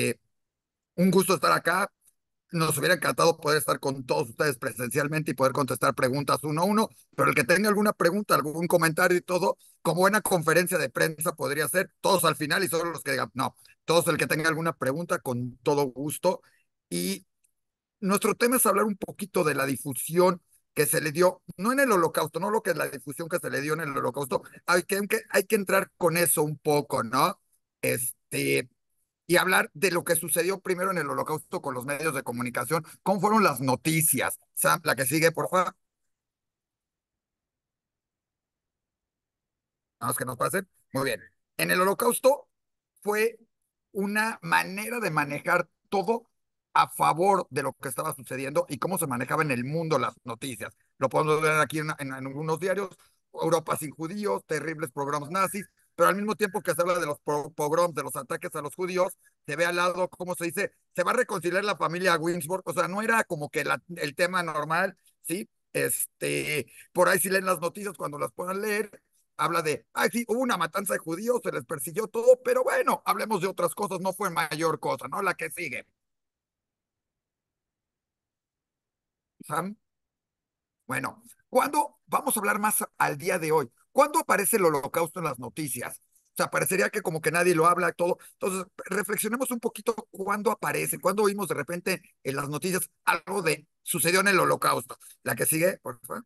Eh, un gusto estar acá. Nos hubiera encantado poder estar con todos ustedes presencialmente y poder contestar preguntas uno a uno, pero el que tenga alguna pregunta, algún comentario y todo, como buena conferencia de prensa podría ser, todos al final y solo los que digan, no, todos el que tenga alguna pregunta, con todo gusto. Y nuestro tema es hablar un poquito de la difusión que se le dio, no en el holocausto, no lo que es la difusión que se le dio en el holocausto, hay que, hay que entrar con eso un poco, ¿no? Este, y hablar de lo que sucedió primero en el holocausto con los medios de comunicación, cómo fueron las noticias. Sam, la que sigue, por favor. Vamos que nos pase. Muy bien. En el holocausto fue una manera de manejar todo a favor de lo que estaba sucediendo y cómo se manejaban en el mundo las noticias. Lo podemos ver aquí en algunos diarios, Europa sin judíos, terribles programas nazis, pero al mismo tiempo que se habla de los pogroms, de los ataques a los judíos, se ve al lado, ¿cómo se dice? Se va a reconciliar la familia Winsburg, o sea, no era como que el tema normal, ¿sí? Este, por ahí si leen las noticias cuando las puedan leer, habla de, ay, sí, hubo una matanza de judíos, se les persiguió todo, pero bueno, hablemos de otras cosas, no fue mayor cosa, ¿no? La que sigue. Sam. Bueno, ¿cuándo? vamos a hablar más al día de hoy? ¿Cuándo aparece el holocausto en las noticias? O sea, parecería que como que nadie lo habla, todo. Entonces, reflexionemos un poquito cuándo aparece, cuándo oímos de repente en las noticias algo de sucedió en el holocausto. La que sigue, por favor.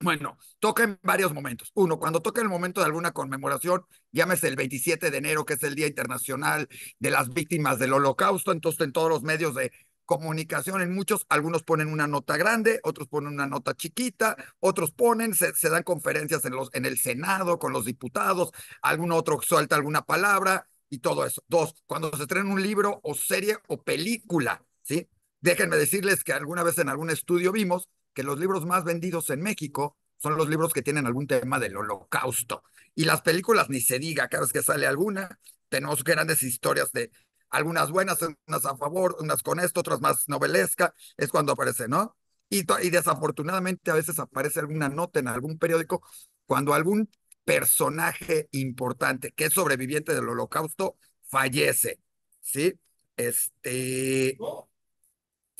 Bueno, toca en varios momentos. Uno, cuando toca el momento de alguna conmemoración, llámese el 27 de enero, que es el Día Internacional de las Víctimas del Holocausto, entonces en todos los medios de comunicación en muchos, algunos ponen una nota grande, otros ponen una nota chiquita, otros ponen, se, dan conferencias en, los, en el Senado con los diputados, algún otro suelta alguna palabra y todo eso. Dos, cuando se traen un libro o serie o película, ¿sí? Déjenme decirles que alguna vez en algún estudio vimos que los libros más vendidos en México son los libros que tienen algún tema del holocausto. Y las películas ni se diga, cada vez que sale alguna, tenemos grandes historias de algunas buenas, unas a favor, unas con esto, otras más novelesca, es cuando aparece, ¿no? Y, y desafortunadamente a veces aparece alguna nota en algún periódico cuando algún personaje importante que es sobreviviente del holocausto fallece, ¿sí? Este...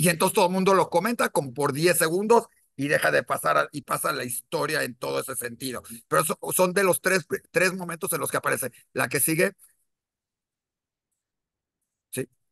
Y entonces todo el mundo lo comenta como por 10 segundos y deja de pasar y pasa la historia en todo ese sentido. Pero son de los tres, tres momentos en los que aparece. La que sigue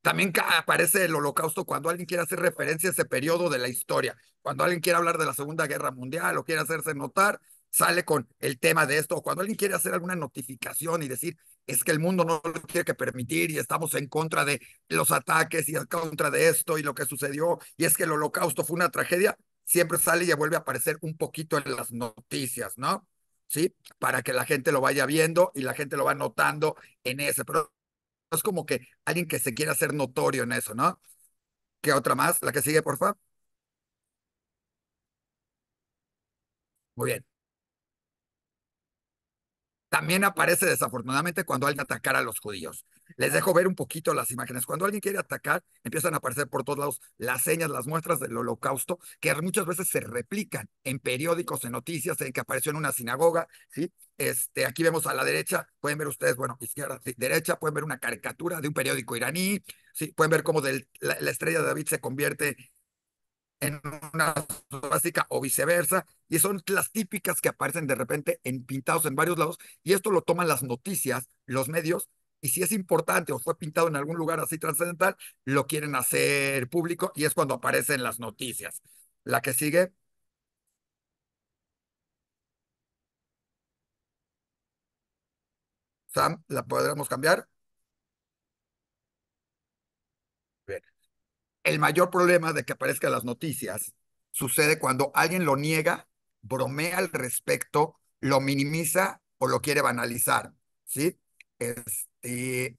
también aparece el holocausto cuando alguien quiere hacer referencia a ese periodo de la historia, cuando alguien quiere hablar de la Segunda Guerra Mundial o quiere hacerse notar, sale con el tema de esto, o cuando alguien quiere hacer alguna notificación y decir, es que el mundo no lo tiene que permitir y estamos en contra de los ataques y en contra de esto y lo que sucedió, y es que el holocausto fue una tragedia, siempre sale y vuelve a aparecer un poquito en las noticias, ¿no? ¿sí? Para que la gente lo vaya viendo y la gente lo va notando en ese es como que alguien que se quiera hacer notorio en eso, ¿no? ¿Qué otra más? La que sigue, por favor. Muy bien también aparece desafortunadamente cuando alguien atacara a los judíos. Les dejo ver un poquito las imágenes. Cuando alguien quiere atacar, empiezan a aparecer por todos lados las señas, las muestras del holocausto, que muchas veces se replican en periódicos, en noticias, en que apareció en una sinagoga, ¿sí? Este, aquí vemos a la derecha, pueden ver ustedes, bueno, izquierda, derecha, pueden ver una caricatura de un periódico iraní, ¿sí? pueden ver cómo la, la, estrella de David se convierte en una básica o viceversa, y son las típicas que aparecen de repente en pintados en varios lados, y esto lo toman las noticias, los medios, y si es importante o fue pintado en algún lugar así trascendental, lo quieren hacer público y es cuando aparecen las noticias. La que sigue. Sam, ¿la podremos cambiar? Bien el mayor problema de que aparezcan las noticias sucede cuando alguien lo niega, bromea al respecto, lo minimiza o lo quiere banalizar, ¿sí? Este,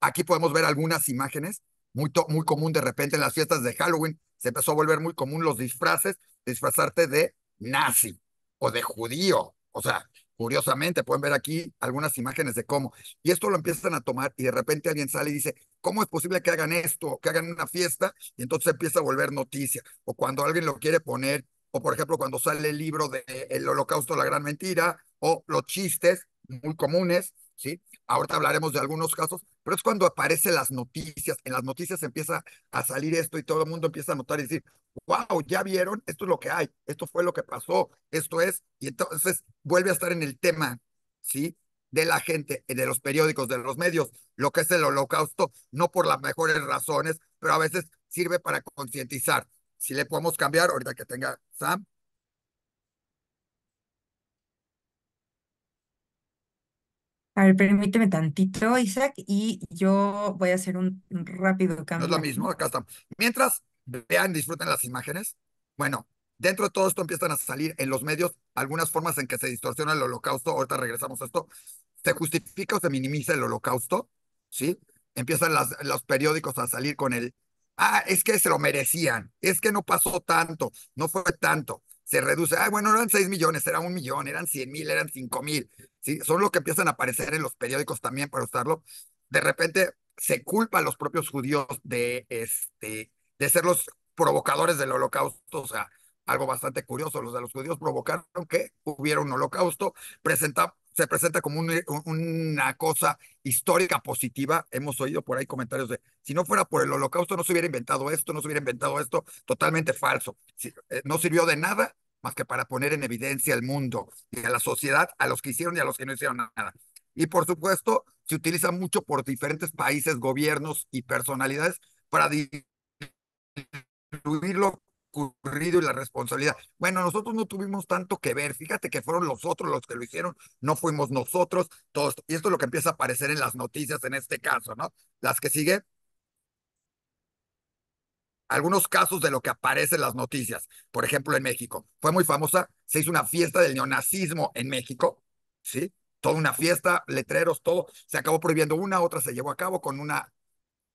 aquí podemos ver algunas imágenes, muy, muy común de repente en las fiestas de Halloween, se empezó a volver muy común los disfraces, disfrazarte de nazi o de judío, o sea, Curiosamente, pueden ver aquí algunas imágenes de cómo. Y esto lo empiezan a tomar y de repente alguien sale y dice, ¿cómo es posible que hagan esto? Que hagan una fiesta y entonces empieza a volver noticia. O cuando alguien lo quiere poner, o por ejemplo cuando sale el libro de El Holocausto, la gran mentira, o los chistes muy comunes, ¿sí? Ahorita hablaremos de algunos casos, pero es cuando aparecen las noticias, en las noticias empieza a salir esto y todo el mundo empieza a notar y decir, wow, ya vieron, esto es lo que hay, esto fue lo que pasó, esto es, y entonces vuelve a estar en el tema, ¿sí? de la gente, de los periódicos, de los medios, lo que es el holocausto, no por las mejores razones, pero a veces sirve para concientizar. Si le podemos cambiar, ahorita que tenga Sam, A ver, permíteme tantito, Isaac, y yo voy a hacer un rápido cambio. No es lo mismo, acá estamos. Mientras vean, disfruten las imágenes. Bueno, dentro de todo esto empiezan a salir en los medios algunas formas en que se distorsiona el holocausto. Ahorita regresamos a esto. Se justifica o se minimiza el holocausto, ¿sí? Empiezan los periódicos a salir con el, ah, es que se lo merecían, es que no pasó tanto, no fue tanto se reduce, ah, bueno, eran 6 millones, era un millón, eran cien mil, eran cinco mil, ¿sí? Son los que empiezan a aparecer en los periódicos también para usarlo. De repente se culpa a los propios judíos de, este, de ser los provocadores del holocausto, o sea, algo bastante curioso, los de los judíos provocaron que hubiera un holocausto, presenta, se presenta como eh, una cosa histórica positiva. Hemos oído por ahí comentarios de, si no fuera por el holocausto, no se hubiera inventado esto, no se hubiera inventado esto, totalmente falso. Eh, no sirvió de nada más que para poner en evidencia al mundo y a la sociedad, a los que hicieron y a los que no hicieron nada. Y por supuesto, se utiliza mucho por diferentes países, gobiernos y personalidades para distribuirlo, ocurrido y la responsabilidad. Bueno, nosotros no tuvimos tanto que ver, fíjate que fueron los otros los que lo hicieron, no fuimos nosotros, todos, y esto es lo que empieza a aparecer en las noticias en este caso, ¿no? Las que sigue. Algunos casos de lo que aparece en las noticias, por ejemplo, en México. Fue muy famosa, se hizo una fiesta del neonazismo en México, ¿sí? Toda una fiesta, letreros, todo, se acabó prohibiendo una, otra se llevó a cabo con una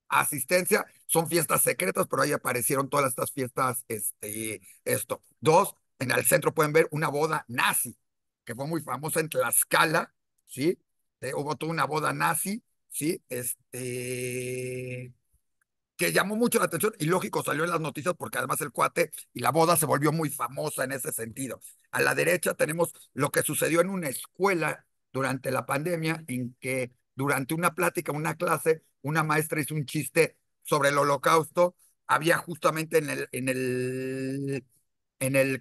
asistencia. Son fiestas secretas, pero ahí aparecieron todas estas fiestas, este, esto. Dos, en el centro pueden ver una boda nazi, que fue muy famosa en Tlaxcala, ¿sí? Eh, hubo toda una boda nazi, ¿sí? Este que llamó mucho la atención y lógico salió en las noticias porque además el cuate y la boda se volvió muy famosa en ese sentido. A la derecha tenemos lo que sucedió en una escuela durante la pandemia en que durante una plática, una clase, una maestra hizo un chiste sobre el holocausto. Había justamente en el, en el, en el,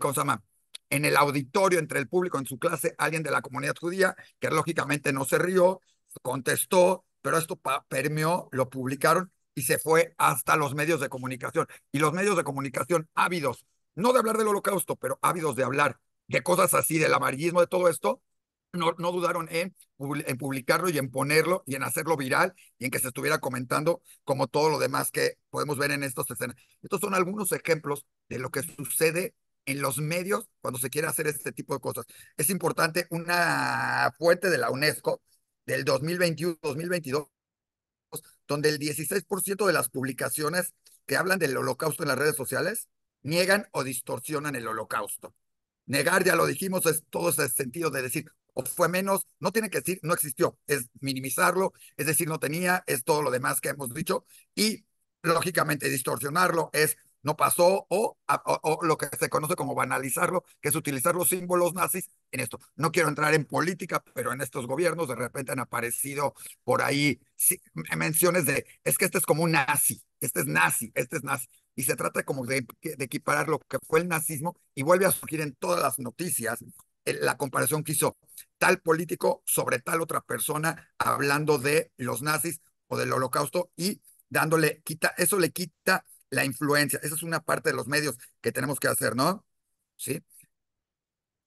En el auditorio, entre el público, en su clase, alguien de la comunidad judía, que lógicamente no se rió, contestó, pero esto permeó, lo publicaron y se fue hasta los medios de comunicación. Y los medios de comunicación ávidos, no de hablar del holocausto, pero ávidos de hablar de cosas así, del amarillismo, de todo esto, no, no dudaron en en publicarlo y en ponerlo y en hacerlo viral y en que se estuviera comentando como todo lo demás que podemos ver en estas escenas. Estos son algunos ejemplos de lo que sucede en los medios cuando se quiere hacer este tipo de cosas. Es importante una fuente de la UNESCO del 2021-2022, donde el 16% de las publicaciones que hablan del holocausto en las redes sociales niegan o distorsionan el holocausto. Negar, ya lo dijimos, es todo ese sentido de decir, o fue menos, no tiene que decir no existió, es minimizarlo, es decir, no tenía, es todo lo demás que hemos dicho y lógicamente distorsionarlo es no pasó o, lo que se conoce como banalizarlo, que es utilizar los símbolos nazis en esto. No quiero entrar en política, pero en estos gobiernos de repente han aparecido por ahí menciones de, es que este es como un nazi, este es nazi, este es nazi. Y se trata como de, de equiparar lo que fue el nazismo y vuelve a surgir en todas las noticias eh, la comparación que hizo tal político sobre tal otra persona hablando de los nazis o del holocausto y dándole, quita, eso le quita la influencia. Esa es una parte de los medios que tenemos que hacer, ¿no? Sí.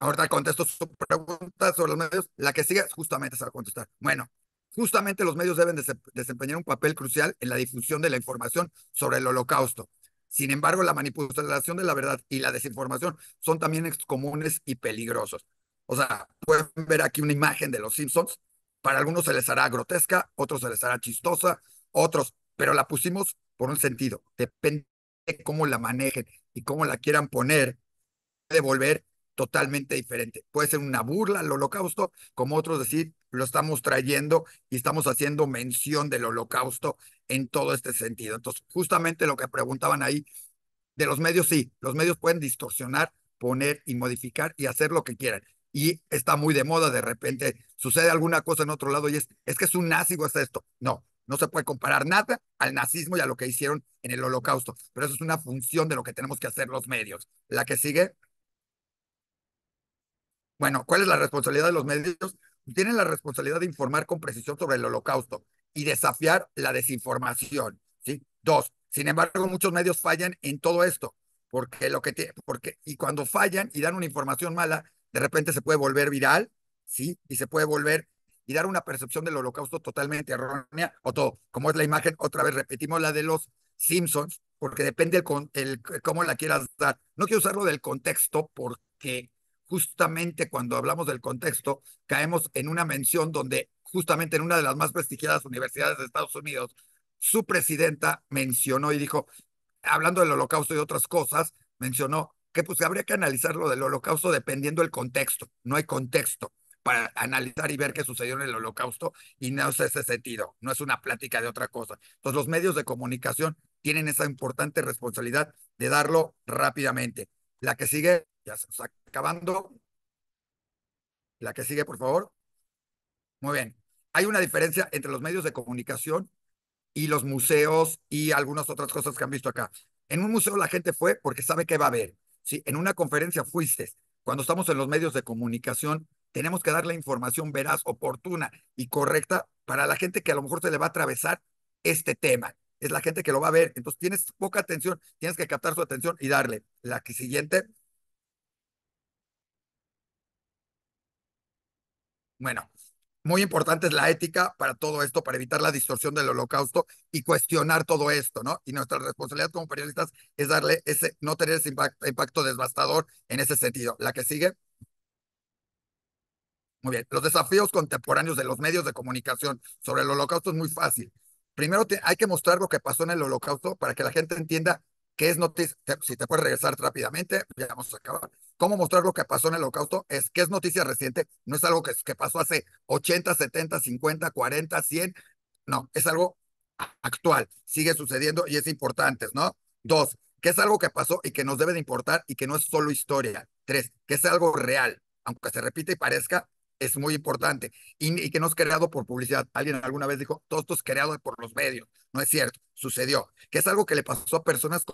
Ahorita contesto su pregunta sobre los medios. La que sigue justamente se va a contestar. Bueno, justamente los medios deben desempeñar un papel crucial en la difusión de la información sobre el holocausto. Sin embargo, la manipulación de la verdad y la desinformación son también comunes y peligrosos. O sea, pueden ver aquí una imagen de los Simpsons. Para algunos se les hará grotesca, otros se les hará chistosa, otros, pero la pusimos por un sentido. Depende de cómo la manejen y cómo la quieran poner, volver totalmente diferente. Puede ser una burla al holocausto, como otros decir, lo estamos trayendo y estamos haciendo mención del holocausto en todo este sentido. Entonces, justamente lo que preguntaban ahí de los medios, sí, los medios pueden distorsionar, poner y modificar y hacer lo que quieran. Y está muy de moda, de repente sucede alguna cosa en otro lado y es, es que es un nazi o es esto. No, no se puede comparar nada al nazismo y a lo que hicieron en el holocausto, pero eso es una función de lo que tenemos que hacer los medios. La que sigue. Bueno, ¿cuál es la responsabilidad de los medios? Tienen la responsabilidad de informar con precisión sobre el holocausto y desafiar la desinformación. ¿sí? Dos, sin embargo, muchos medios fallan en todo esto, porque lo que porque, y cuando fallan y dan una información mala, de repente se puede volver viral, ¿sí? Y se puede volver y dar una percepción del holocausto totalmente errónea o todo, como es la imagen, otra vez repetimos la de los Simpsons, porque depende el, el, cómo la quieras dar. No quiero usarlo del contexto porque justamente cuando hablamos del contexto, caemos en una mención donde justamente en una de las más prestigiadas universidades de Estados Unidos, su presidenta mencionó y dijo, hablando del holocausto y otras cosas, mencionó que pues habría que analizar lo del holocausto dependiendo del contexto. No hay contexto para analizar y ver qué sucedió en el holocausto y no es ese sentido, no es una plática de otra cosa. Entonces los medios de comunicación tienen esa importante responsabilidad de darlo rápidamente. La que sigue ya se está acabando. La que sigue, por favor. Muy bien. Hay una diferencia entre los medios de comunicación y los museos y algunas otras cosas que han visto acá. En un museo la gente fue porque sabe que va a haber. si En una conferencia fuiste. Cuando estamos en los medios de comunicación, tenemos que dar la información veraz, oportuna y correcta para la gente que a lo mejor se le va a atravesar este tema. Es la gente que lo va a ver. Entonces tienes poca atención, tienes que captar su atención y darle. La siguiente. Bueno, muy importante es la ética para todo esto, para evitar la distorsión del holocausto y cuestionar todo esto, ¿no? Y nuestra responsabilidad como periodistas es darle ese, no tener ese impacto, devastador en ese sentido. La que sigue. Muy bien, los desafíos contemporáneos de los medios de comunicación sobre el holocausto es muy fácil. Primero hay que mostrar lo que pasó en el holocausto para que la gente entienda qué es noticia. si te puedes regresar rápidamente, ya vamos a acabar cómo mostrar lo que pasó en el holocausto, es que es noticia reciente, no es algo que, que pasó hace 80, 70, 50, 40, 100, no, es algo actual, sigue sucediendo y es importante, ¿no? Dos, que es algo que pasó y que nos debe de importar y que no es solo historia. Tres, que es algo real, aunque se repita y parezca, es muy importante. Y, y, que no es creado por publicidad. Alguien alguna vez dijo, todo esto es creado por los medios. No es cierto, sucedió. Que es algo que le pasó a personas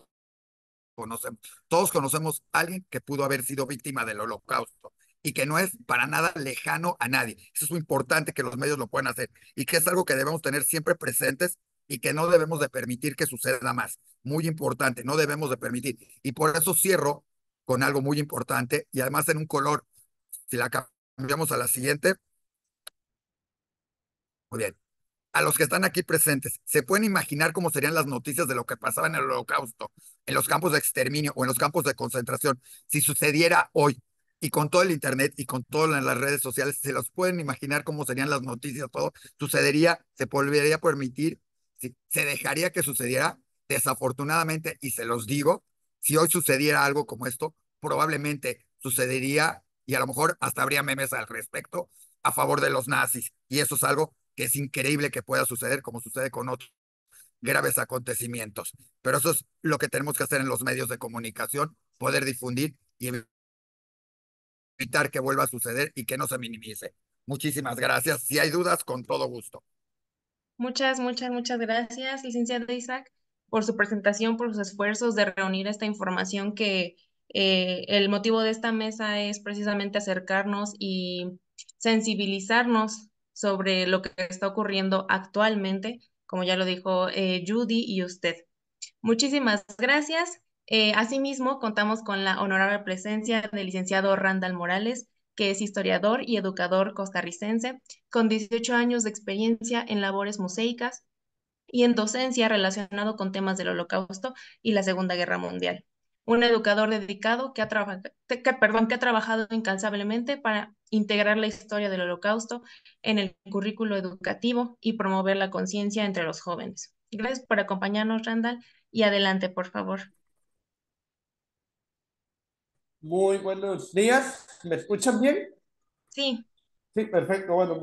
conocemos, todos conocemos a alguien que pudo haber sido víctima del holocausto y que no es para nada lejano a nadie. Eso es muy importante que los medios lo puedan hacer y que es algo que debemos tener siempre presentes y que no debemos de permitir que suceda más. Muy importante, no debemos de permitir. Y por eso cierro con algo muy importante y además en un color. Si la cambiamos a la siguiente. Muy bien a los que están aquí presentes, ¿se pueden imaginar cómo serían las noticias de lo que pasaba en el holocausto, en los campos de exterminio o en los campos de concentración, si sucediera hoy? Y con todo el Internet y con todas las redes sociales, ¿se los pueden imaginar cómo serían las noticias? Todo sucedería, se volvería a permitir, se dejaría que sucediera. Desafortunadamente, y se los digo, si hoy sucediera algo como esto, probablemente sucedería y a lo mejor hasta habría memes al respecto a favor de los nazis. Y eso es algo que es increíble que pueda suceder como sucede con otros graves acontecimientos. Pero eso es lo que tenemos que hacer en los medios de comunicación, poder difundir y evitar que vuelva a suceder y que no se minimice. Muchísimas gracias. Si hay dudas, con todo gusto. Muchas, muchas, muchas gracias, licenciado Isaac, por su presentación, por sus esfuerzos de reunir esta información que eh, el motivo de esta mesa es precisamente acercarnos y sensibilizarnos sobre lo que está ocurriendo actualmente, como ya lo dijo eh, Judy y usted. Muchísimas gracias. Eh, asimismo, contamos con la honorable presencia del licenciado Randall Morales, que es historiador y educador costarricense, con 18 años de experiencia en labores museicas y en docencia relacionado con temas del Holocausto y la Segunda Guerra Mundial un educador dedicado que ha, que, perdón, que ha trabajado incansablemente para integrar la historia del holocausto en el currículo educativo y promover la conciencia entre los jóvenes. Gracias por acompañarnos, Randall, y adelante, por favor. Muy buenos días. ¿Me escuchan bien? Sí. Sí, perfecto. Bueno,